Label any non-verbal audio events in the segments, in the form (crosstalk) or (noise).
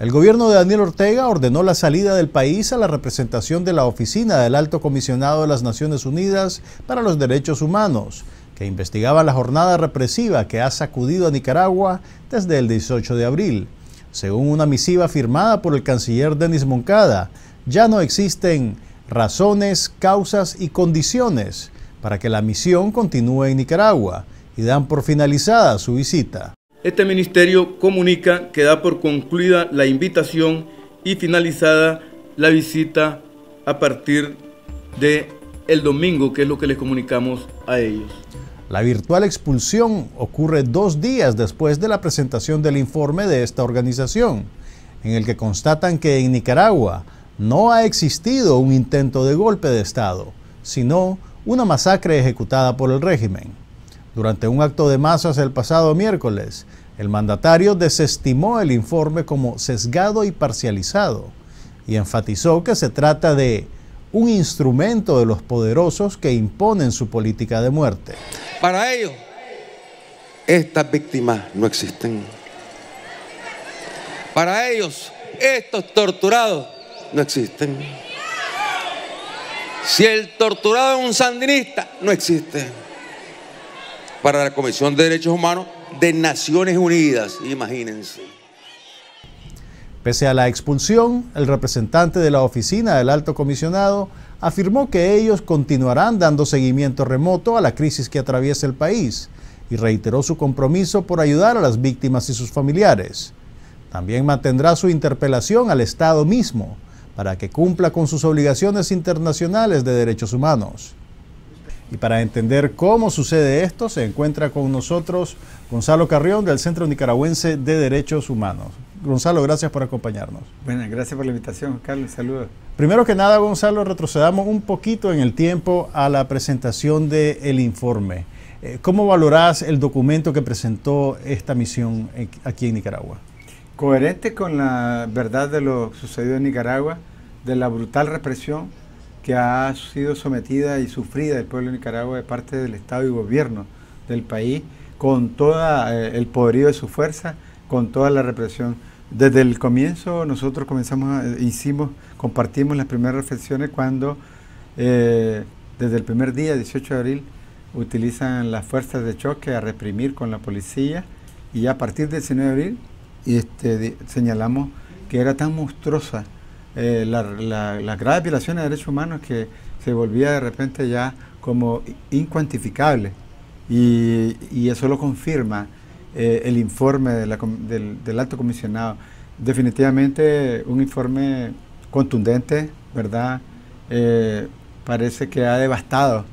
El gobierno de Daniel Ortega ordenó la salida del país a la representación de la oficina del Alto Comisionado de las Naciones Unidas para los Derechos Humanos, que investigaba la jornada represiva que ha sacudido a Nicaragua desde el 18 de abril. Según una misiva firmada por el canciller Denis Moncada, ya no existen razones, causas y condiciones para que la misión continúe en Nicaragua y dan por finalizada su visita. Este ministerio comunica que da por concluida la invitación y finalizada la visita a partir de el domingo, que es lo que les comunicamos a ellos. La virtual expulsión ocurre dos días después de la presentación del informe de esta organización, en el que constatan que en Nicaragua no ha existido un intento de golpe de Estado, sino una masacre ejecutada por el régimen. Durante un acto de masas el pasado miércoles, el mandatario desestimó el informe como sesgado y parcializado y enfatizó que se trata de un instrumento de los poderosos que imponen su política de muerte. Para ellos, estas víctimas no existen. Para ellos, estos torturados no existen. Si el torturado es un sandinista, no existe para la Comisión de Derechos Humanos de Naciones Unidas, imagínense. Pese a la expulsión, el representante de la oficina del alto comisionado afirmó que ellos continuarán dando seguimiento remoto a la crisis que atraviesa el país y reiteró su compromiso por ayudar a las víctimas y sus familiares. También mantendrá su interpelación al Estado mismo para que cumpla con sus obligaciones internacionales de derechos humanos. Y para entender cómo sucede esto, se encuentra con nosotros Gonzalo Carrión del Centro Nicaragüense de Derechos Humanos. Gonzalo, gracias por acompañarnos. Bueno, gracias por la invitación, Carlos. Saludos. Primero que nada, Gonzalo, retrocedamos un poquito en el tiempo a la presentación del informe. Eh, ¿Cómo valorás el documento que presentó esta misión aquí en Nicaragua? Coherente con la verdad de lo sucedido en Nicaragua, de la brutal represión que ha sido sometida y sufrida el pueblo de Nicaragua de parte del Estado y gobierno del país, con todo eh, el poderío de su fuerza, con toda la represión. Desde el comienzo nosotros comenzamos, eh, hicimos, compartimos las primeras reflexiones cuando eh, desde el primer día, 18 de abril, utilizan las fuerzas de choque a reprimir con la policía y a partir del 19 de abril este, señalamos que era tan monstruosa eh, las graves violaciones de derechos humanos que se volvía de repente ya como incuantificable. Y, eso lo confirma eh, el informe del, alto comisionado. Definitivamente un informe contundente, ¿verdad? Eh, parece que ha devastado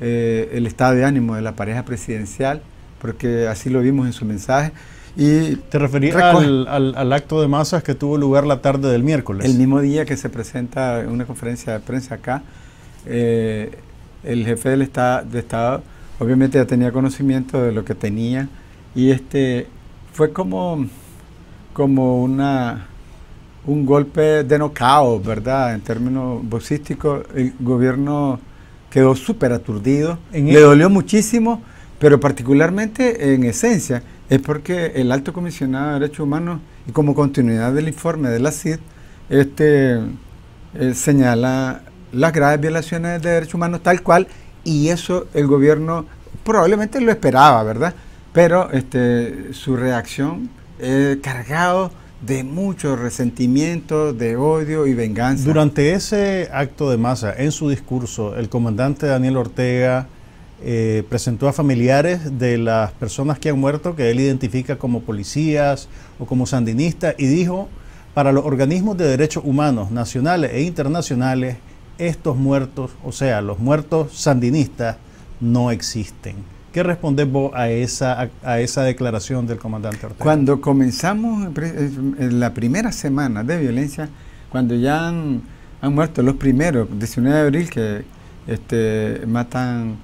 el estado de ánimo de la pareja presidencial, porque así lo vimos en su mensaje. Y ¿Te referías al, acto de masas que tuvo lugar la tarde del miércoles? El mismo día que se presenta una conferencia de prensa acá, eh, el jefe del estado, de Estado obviamente ya tenía conocimiento de lo que tenía y este fue como, como una, un golpe de nocao, ¿verdad? En términos boxísticos, el gobierno quedó súper aturdido, le e- dolió muchísimo, pero particularmente en esencia es porque el alto comisionado de Derechos Humanos, y como continuidad del informe de la CID, este, eh, señala las graves violaciones de derechos humanos tal cual, y eso el gobierno probablemente lo esperaba, ¿verdad? Pero este, su reacción es eh, cargado de mucho resentimiento, de odio y venganza. Durante ese acto de masa, en su discurso, el comandante Daniel Ortega eh, presentó a familiares de las personas que han muerto, que él identifica como policías o como sandinistas, y dijo, para los organismos de derechos humanos nacionales e internacionales, estos muertos, o sea, los muertos sandinistas, no existen. ¿Qué respondes vos a esa, a, esa declaración del comandante Ortega? Cuando comenzamos eh, en la primera semana de violencia, cuando ya han, muerto los primeros, 19 de abril, que este, matan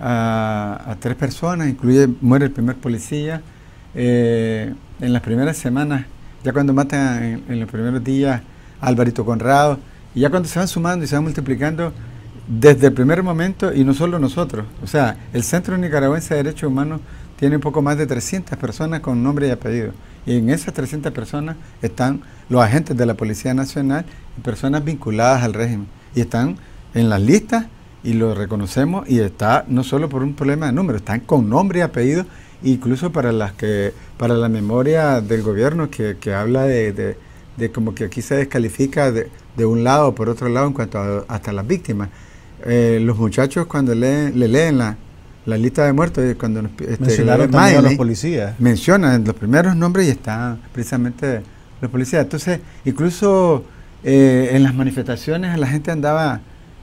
a, tres personas, incluye, muere el primer policía. Eh, en las primeras semanas, ya cuando matan en, los primeros días a Alvarito Conrado, y ya cuando se van sumando y se van multiplicando desde el primer momento, y no solo nosotros, o sea, el Centro Nicaragüense de Derechos Humanos tiene un poco más de 300 personas con nombre y apellido. Y en esas 300 personas están los agentes de la Policía Nacional y personas vinculadas al régimen. Y están en las listas y lo reconocemos y está no solo por un problema de números, están con nombre y apellido, incluso para las que para la memoria del gobierno que, habla de, de, como que aquí se descalifica de, de un lado o por otro lado en cuanto a, hasta las víctimas. Eh, los muchachos cuando leen, le leen la, lista de muertos, cuando este, mencionaron los policías. Mencionan los primeros nombres y están precisamente los policías. Entonces, incluso eh, en las manifestaciones la gente andaba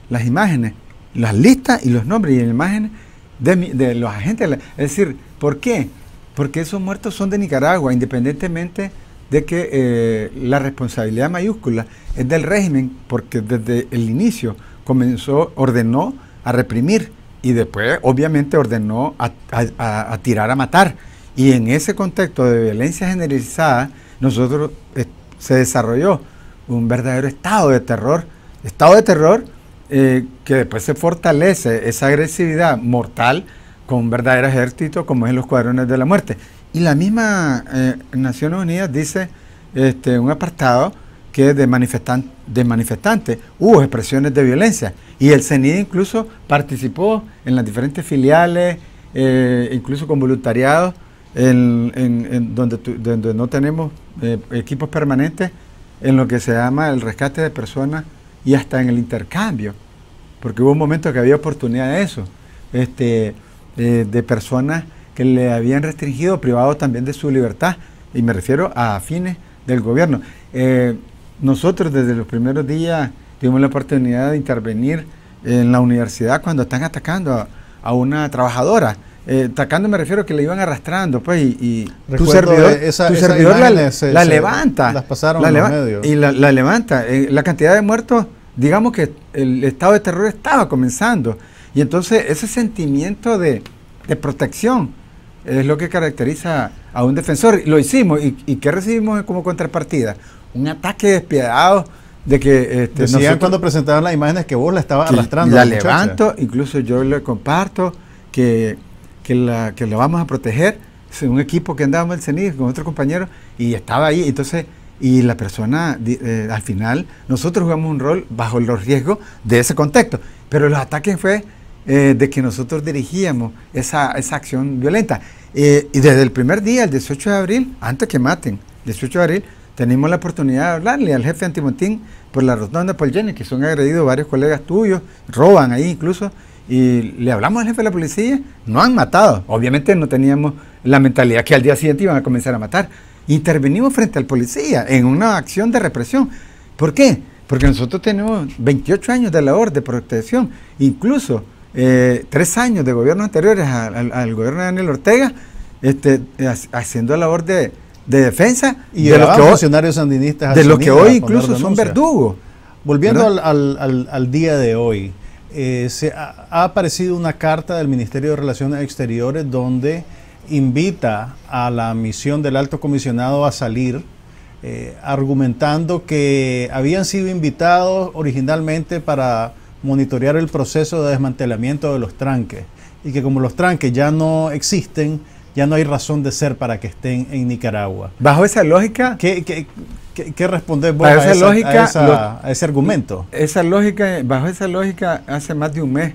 las imágenes las listas y los nombres y la imagen de, los agentes. Es decir, ¿por qué? Porque esos muertos son de Nicaragua, independientemente de que eh, la responsabilidad mayúscula es del régimen, porque desde el inicio comenzó, ordenó a reprimir y después obviamente ordenó a, tirar a matar. Y en ese contexto de violencia generalizada, nosotros eh, se desarrolló un verdadero estado de terror, estado de terror eh, que después se fortalece esa agresividad mortal con verdadero ejército como es los cuadrones de la muerte. Y la misma eh, Naciones Unidas dice este, un apartado que de, de manifestantes hubo expresiones de violencia y el CENID incluso participó en las diferentes filiales, eh, incluso con voluntariado en, donde, donde, no tenemos equipos permanentes en lo que se llama el rescate de personas y hasta en el intercambio, porque hubo un momento que había oportunidad de eso, este, de personas que le habían restringido, privado también de su libertad, y me refiero a fines del gobierno. Eh, nosotros desde los primeros días tuvimos la oportunidad de intervenir en la universidad cuando están atacando a, una trabajadora. Eh, atacando me refiero a que le iban arrastrando, pues, y, tu servidor, la, levanta. Las pasaron la Y la, levanta. Eh, la cantidad de muertos digamos que el estado de terror estaba comenzando. Y entonces ese sentimiento de, protección es lo que caracteriza a un defensor. Lo hicimos y, ¿qué recibimos como contrapartida? Un ataque despiadado de que... Este, Decían cuando presentaron las imágenes que vos la estabas arrastrando. La, levanto, incluso yo le comparto que, que, la, que vamos a proteger. Es un equipo que andábamos en el con otro compañero y estaba ahí. Entonces y la persona eh, al final, nosotros jugamos un rol bajo los riesgos de ese contexto, pero los ataques fue eh, de que nosotros dirigíamos esa, acción violenta. Eh, y desde el primer día, el 18 de abril, antes que maten, 18 de abril, tenemos la oportunidad de hablarle al jefe antimontín por la rotonda Paul Jenny, que son agredidos varios colegas tuyos, roban ahí incluso, y le hablamos al jefe de la policía, no han matado. Obviamente no teníamos la mentalidad que al día siguiente iban a comenzar a matar, intervenimos frente al policía en una acción de represión. ¿Por qué? Porque nosotros tenemos 28 años de labor de protección, incluso eh, tres años de gobierno anteriores al, gobierno de Daniel Ortega, este, haciendo labor de, defensa y de los que funcionarios sandinistas de los que hoy incluso son verdugos. Volviendo al, día de hoy, eh, se ha, aparecido una carta del Ministerio de Relaciones Exteriores donde invita a la misión del alto comisionado a salir eh, argumentando que habían sido invitados originalmente para monitorear el proceso de desmantelamiento de los tranques y que como los tranques ya no existen, ya no hay razón de ser para que estén en Nicaragua. Bajo esa lógica... ¿Qué, qué, a, esa, lógica, a, ese argumento? Esa lógica, bajo esa lógica, hace más de un mes,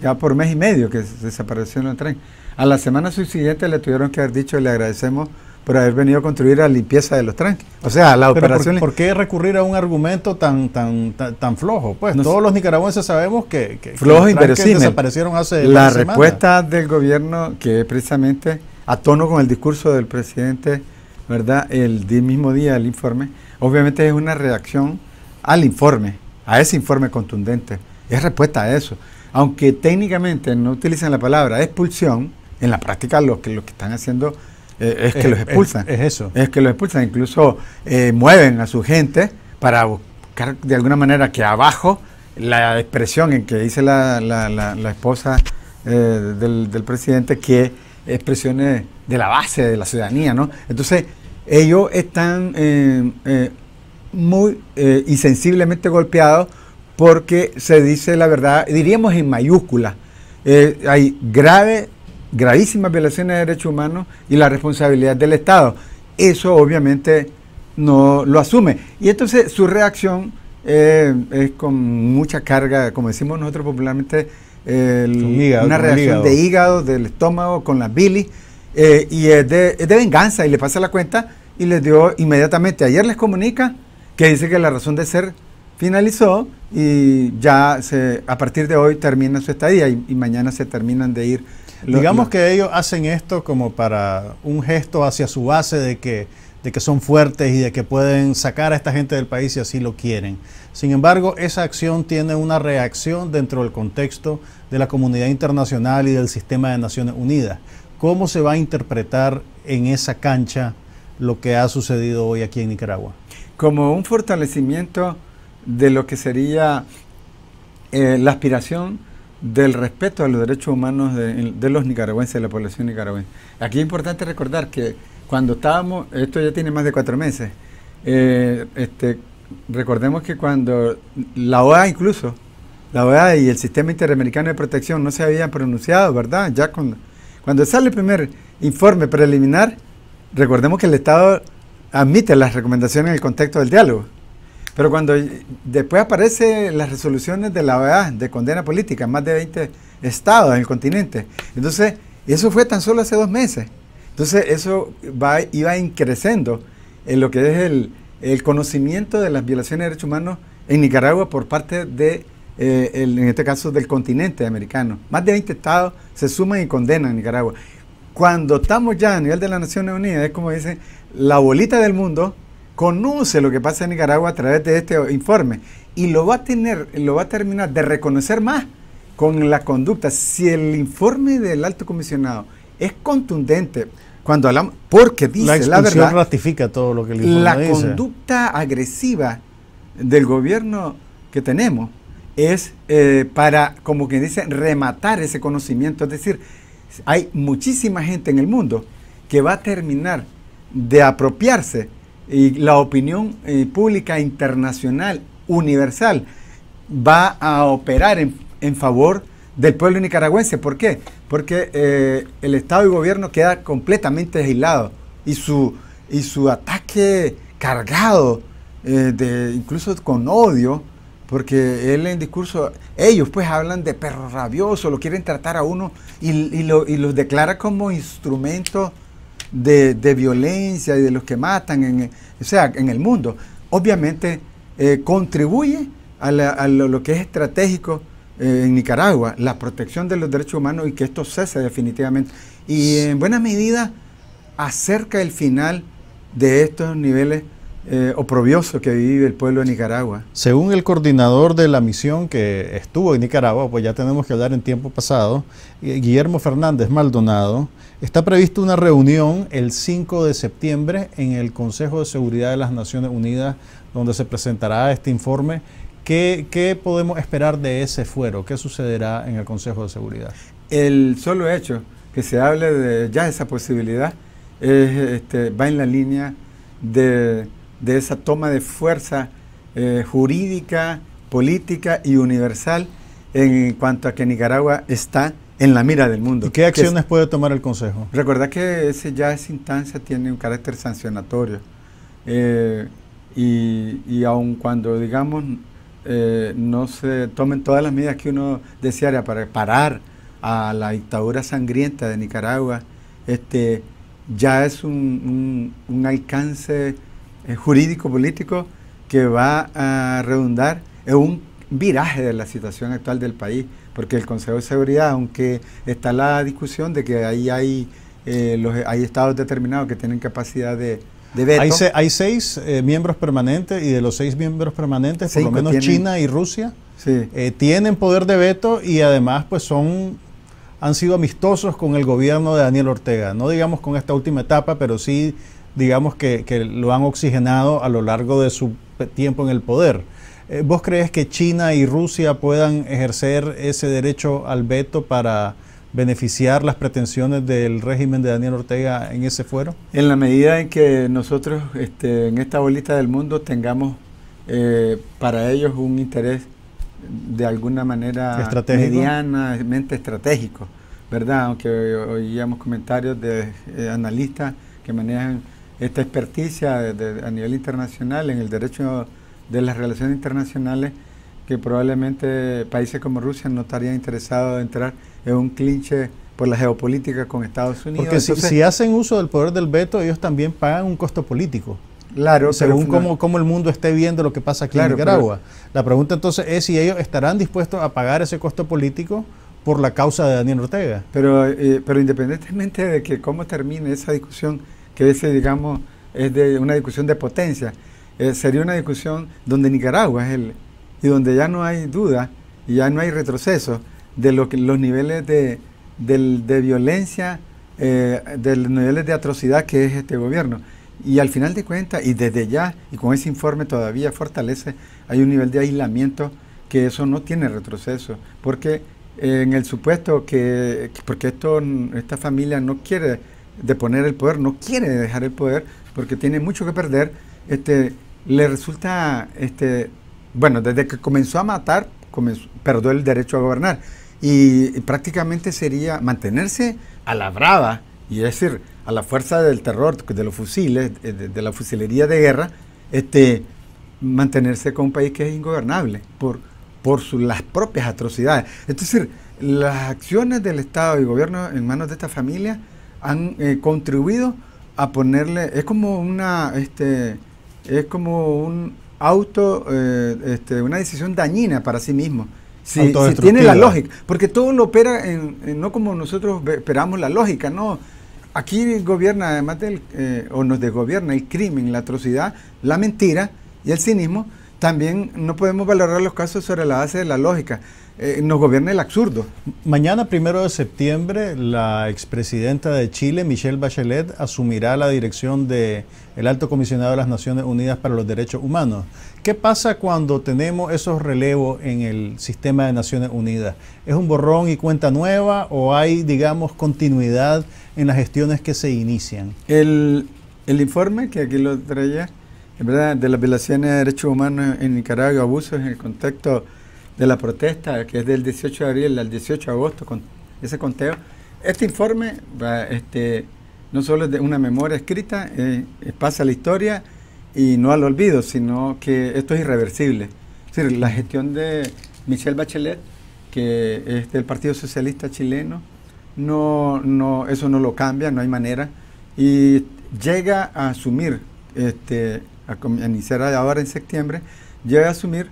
ya por mes y medio que se desapareció el tren a la semana subsiguiente le tuvieron que haber dicho, le agradecemos por haber venido a contribuir a la limpieza de los tranques. O sea, la operación... Por, qué recurrir a un argumento tan tan tan, flojo? Pues todos los nicaragüenses sabemos que, que, flojo que los desaparecieron hace La respuesta del gobierno, que precisamente a tono con el discurso del presidente, ¿verdad? El mismo día del informe, obviamente es una reacción al informe, a ese informe contundente. Es respuesta a eso. Aunque técnicamente no utilizan la palabra expulsión, en la práctica lo que, lo que están haciendo eh, es que los expulsan. Es, eso. Es que los expulsan, incluso eh, mueven a su gente para buscar de alguna manera que abajo la expresión en que dice la, esposa eh, del, presidente que expresiones de la base de la ciudadanía, ¿no? Entonces, ellos están muy insensiblemente golpeados porque se dice la verdad, diríamos en mayúsculas, hay grave gravísimas violaciones de derechos humanos y la responsabilidad del Estado. Eso obviamente no lo asume. Y entonces su reacción eh, es con mucha carga, como decimos nosotros popularmente, una reacción de hígado, del estómago, con la bilis, eh, y es de, venganza, y le pasa la cuenta y les dio inmediatamente. Ayer les comunica que dice que la razón de ser finalizó y ya se, a partir de hoy termina su estadía y mañana se terminan de ir Digamos que ellos hacen esto como para un gesto hacia su base de que, de que son fuertes y de que pueden sacar a esta gente del país si así lo quieren. Sin embargo, esa acción tiene una reacción dentro del contexto de la comunidad internacional y del sistema de Naciones Unidas. ¿Cómo se va a interpretar en esa cancha lo que ha sucedido hoy aquí en Nicaragua? Como un fortalecimiento de lo que sería eh, la aspiración del respeto a los derechos humanos de, los nicaragüenses, de la población nicaragüense. Aquí es importante recordar que cuando estábamos, esto ya tiene más de cuatro meses, eh, este, recordemos que cuando la OEA incluso, la OEA y el Sistema Interamericano de Protección no se habían pronunciado, ¿verdad? Ya cuando, cuando sale el primer informe preliminar, recordemos que el Estado admite las recomendaciones en el contexto del diálogo. Pero cuando después aparecen las resoluciones de la OEA de condena política, más de 20 estados en el continente. Entonces, eso fue tan solo hace dos meses. Entonces, eso va, iba creciendo en lo que es el, conocimiento de las violaciones de derechos humanos en Nicaragua por parte de, eh, en este caso, del continente americano. Más de 20 estados se suman y condenan a Nicaragua. Cuando estamos ya a nivel de las Naciones Unidas, es como dicen, la bolita del mundo conoce lo que pasa en Nicaragua a través de este informe y lo va a tener, lo va a terminar de reconocer más con la conducta. Si el informe del alto comisionado es contundente, cuando hablamos, porque dice la, la verdad, ratifica todo lo que el la conducta agresiva del gobierno que tenemos es eh, para, como que dice, rematar ese conocimiento. Es decir, hay muchísima gente en el mundo que va a terminar de apropiarse y la opinión eh, pública internacional, universal, va a operar en, favor del pueblo nicaragüense. ¿Por qué? Porque eh, el Estado y gobierno queda completamente aislado y su, y su ataque cargado, eh, de, incluso con odio, porque él en discurso, ellos pues hablan de perro rabioso, lo quieren tratar a uno y, y, lo, y los declara como instrumento de, violencia y de los que matan en, sea, en el mundo, obviamente eh, contribuye a, lo, que es estratégico eh, en Nicaragua, la protección de los derechos humanos y que esto cese definitivamente. Y en buena medida acerca el final de estos niveles eh, oprobiosos que vive el pueblo de Nicaragua. Según el coordinador de la misión que estuvo en Nicaragua, pues ya tenemos que hablar en tiempo pasado, Guillermo Fernández Maldonado, Está prevista una reunión el 5 de septiembre en el Consejo de Seguridad de las Naciones Unidas, donde se presentará este informe. ¿Qué, podemos esperar de ese fuero? ¿Qué sucederá en el Consejo de Seguridad? El solo hecho que se hable de ya esa posibilidad este, va en la línea de, esa toma de fuerza eh, jurídica, política y universal en cuanto a que Nicaragua está en la mira del mundo. ¿Y qué acciones puede tomar el Consejo? Recordad que ese, ya esa instancia tiene un carácter sancionatorio. Eh, y, y, aun cuando, digamos, eh, no se tomen todas las medidas que uno desearía para parar a la dictadura sangrienta de Nicaragua, este, ya es un, alcance eh, jurídico-político que va a redundar en un viraje de la situación actual del país porque el Consejo de Seguridad, aunque está la discusión de que ahí hay, eh, los, hay estados determinados que tienen capacidad de, veto. Hay, seis eh, miembros permanentes y de los seis miembros permanentes, por lo menos China y Rusia, eh, tienen poder de veto y además pues son han sido amistosos con el gobierno de Daniel Ortega, no digamos con esta última etapa, pero sí digamos que, que lo han oxigenado a lo largo de su tiempo en el poder. Eh, ¿Vos crees que China y Rusia puedan ejercer ese derecho al veto para beneficiar las pretensiones del régimen de Daniel Ortega en ese fuero? En la medida en que nosotros este, en esta bolita del mundo tengamos eh, para ellos un interés de alguna manera medianamente estratégico, ¿verdad? Aunque oíamos comentarios de eh, analistas que manejan esta experticia a nivel internacional en el derecho de las relaciones internacionales que probablemente países como Rusia no estarían interesados en entrar en un clinche por la geopolítica con Estados Unidos. Porque si, hacen uso del poder del veto, ellos también pagan un costo político. Claro, según como cómo, el mundo esté viendo lo que pasa aquí en Nicaragua. la pregunta entonces es si ellos estarán dispuestos a pagar ese costo político por la causa de Daniel Ortega. Pero, eh, pero independientemente de que cómo termine esa discusión, que ese, digamos, es de una discusión de potencia, eh, sería una discusión donde Nicaragua es el, y donde ya no hay duda y ya no hay retroceso de los niveles de, violencia, eh, de los niveles de atrocidad que es este gobierno. Y al final de cuentas, y desde ya, y con ese informe todavía fortalece, hay un nivel de aislamiento que eso no tiene retroceso, porque eh, en el supuesto que, porque esto, esta familia no quiere deponer el poder, no quiere dejar el poder, porque tiene mucho que perder, este, le resulta, este, bueno, desde que comenzó a matar, perdió el derecho a gobernar. Y, prácticamente sería mantenerse a la brava, y es decir, a la fuerza del terror, de los fusiles, de, la fusilería de guerra, este, mantenerse con un país que es ingobernable por, por las propias atrocidades. Es decir, las acciones del Estado y gobierno en manos de esta familia han eh, contribuido a ponerle, es como una... Este, es como un auto, eh, este, una decisión dañina para sí mismo. Si, tiene la lógica, porque todo lo opera en, no como nosotros esperamos la lógica, no. Aquí gobierna, además del, eh, o nos desgobierna el crimen, la atrocidad, la mentira y el cinismo. También no podemos valorar los casos sobre la base de la lógica. Eh, nos gobierna el absurdo. Mañana, primero de septiembre, la expresidenta de Chile, Michelle Bachelet, asumirá la dirección del el Alto Comisionado de las Naciones Unidas para los Derechos Humanos. ¿Qué pasa cuando tenemos esos relevos en el sistema de Naciones Unidas? ¿Es un borrón y cuenta nueva o hay, digamos, continuidad en las gestiones que se inician? El, informe que aquí lo traía, de las violaciones de derechos humanos en Nicaragua, abusos en el contexto de la protesta, que es del 18 de abril al 18 de agosto, con ese conteo. Este informe este, no solo es de una memoria escrita, eh, eh, pasa a la historia y no al olvido, sino que esto es irreversible. Es decir, la gestión de Michelle Bachelet, que es del Partido Socialista Chileno, no, eso no lo cambia, no hay manera. Y llega a asumir, este, a iniciar ahora en septiembre, llega a asumir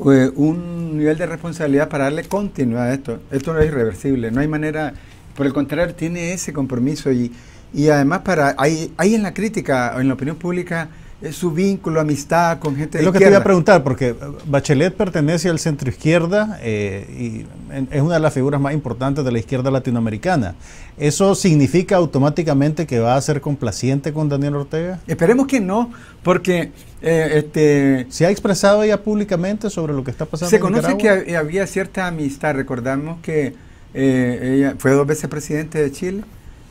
eh, un nivel de responsabilidad para darle continuidad a esto. Esto no es irreversible, no hay manera, por el contrario, tiene ese compromiso y, y además para, hay, hay en la crítica, en la opinión pública, eh, su vínculo, amistad con gente de es lo que te iba a preguntar, porque eh, Bachelet pertenece al centro izquierda eh, y es una de las figuras más importantes de la izquierda latinoamericana. ¿Eso significa automáticamente que va a ser complaciente con Daniel Ortega? Esperemos que no, porque... este, ¿Se ha expresado ella públicamente sobre lo que está pasando Se conoce que había cierta amistad, recordamos que ella fue dos veces presidente de Chile,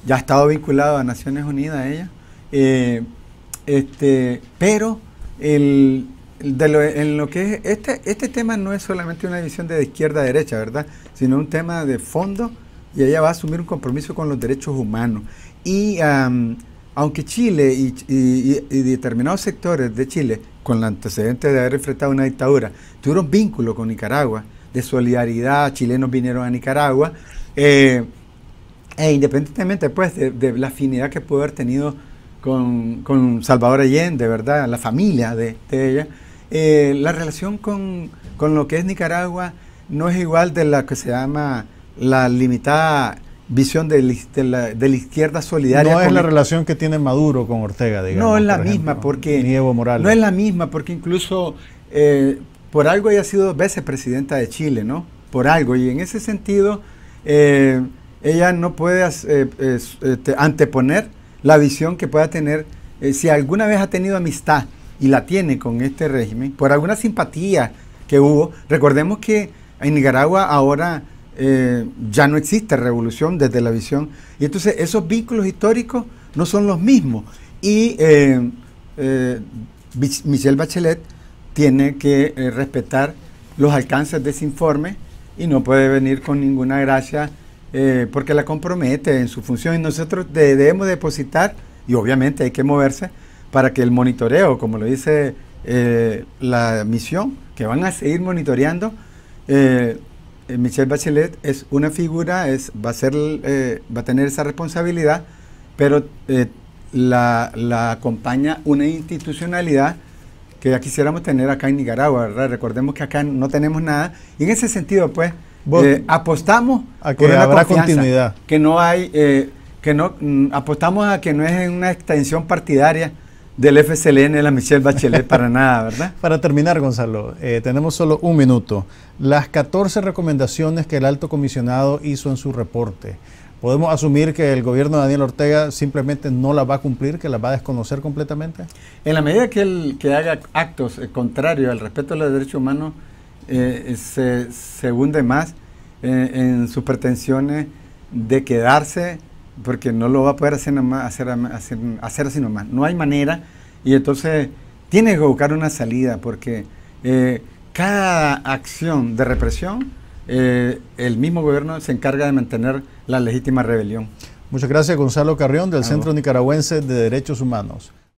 ya ha estado vinculado a Naciones Unidas ella. Este, pero en lo que es, este, este tema no es solamente una división de izquierda a derecha, ¿verdad? Sino un tema de fondo y ella va a asumir un compromiso con los derechos humanos. Y aunque Chile y, determinados sectores de Chile, con el antecedente de haber enfrentado una dictadura, tuvieron vínculo con Nicaragua, de solidaridad, chilenos vinieron a Nicaragua, eh, e independientemente pues, de la afinidad que pudo haber tenido con, con Salvador Allende, ¿verdad? La familia de, ella. Eh, la relación con, lo que es Nicaragua no es igual de la que se llama la limitada visión de, la, izquierda solidaria. No es la relación que tiene Maduro con Ortega, digamos. No es la misma, porque. Ni Morales. No es la misma, porque incluso eh, por algo ella ha sido dos veces presidenta de Chile, ¿no? Por algo. Y en ese sentido, eh, ella no puede este, anteponer la visión que pueda tener, eh, si alguna vez ha tenido amistad y la tiene con este régimen, por alguna simpatía que hubo, recordemos que en Nicaragua ahora eh, ya no existe revolución desde la visión, y entonces esos vínculos históricos no son los mismos. Y eh, Michelle Bachelet tiene que respetar los alcances de ese informe y no puede venir con ninguna gracia eh, porque la compromete en su función y nosotros debemos depositar, y obviamente hay que moverse, para que el monitoreo, como lo dice eh, la misión, que van a seguir monitoreando, eh, Michelle Bachelet es una figura, es, va, a ser, va a tener esa responsabilidad, pero la, acompaña una institucionalidad que ya quisiéramos tener acá en Nicaragua, Recordemos que acá no tenemos nada. Y en ese sentido, pues, eh, apostamos a que habrá continuidad. Que no hay, eh, que no, mm, apostamos a que no es una extensión partidaria del FCLN la Michelle Bachelet para (laughs) nada, ¿verdad? Para terminar, Gonzalo, eh, tenemos solo un minuto. Las 14 recomendaciones que el alto comisionado hizo en su reporte. ¿Podemos asumir que el gobierno de Daniel Ortega simplemente no la va a cumplir, que la va a desconocer completamente? En la medida que, él, que haga actos contrarios al respeto de los derechos humanos, eh, eh, se, se, hunde más eh, en sus pretensiones de quedarse porque no lo va a poder hacer, hacer, así nomás. No hay manera y entonces tiene que buscar una salida porque cada acción de represión, el mismo gobierno se encarga de mantener la legítima rebelión. Muchas gracias Gonzalo Carrión del Centro Nicaragüense de Derechos Humanos.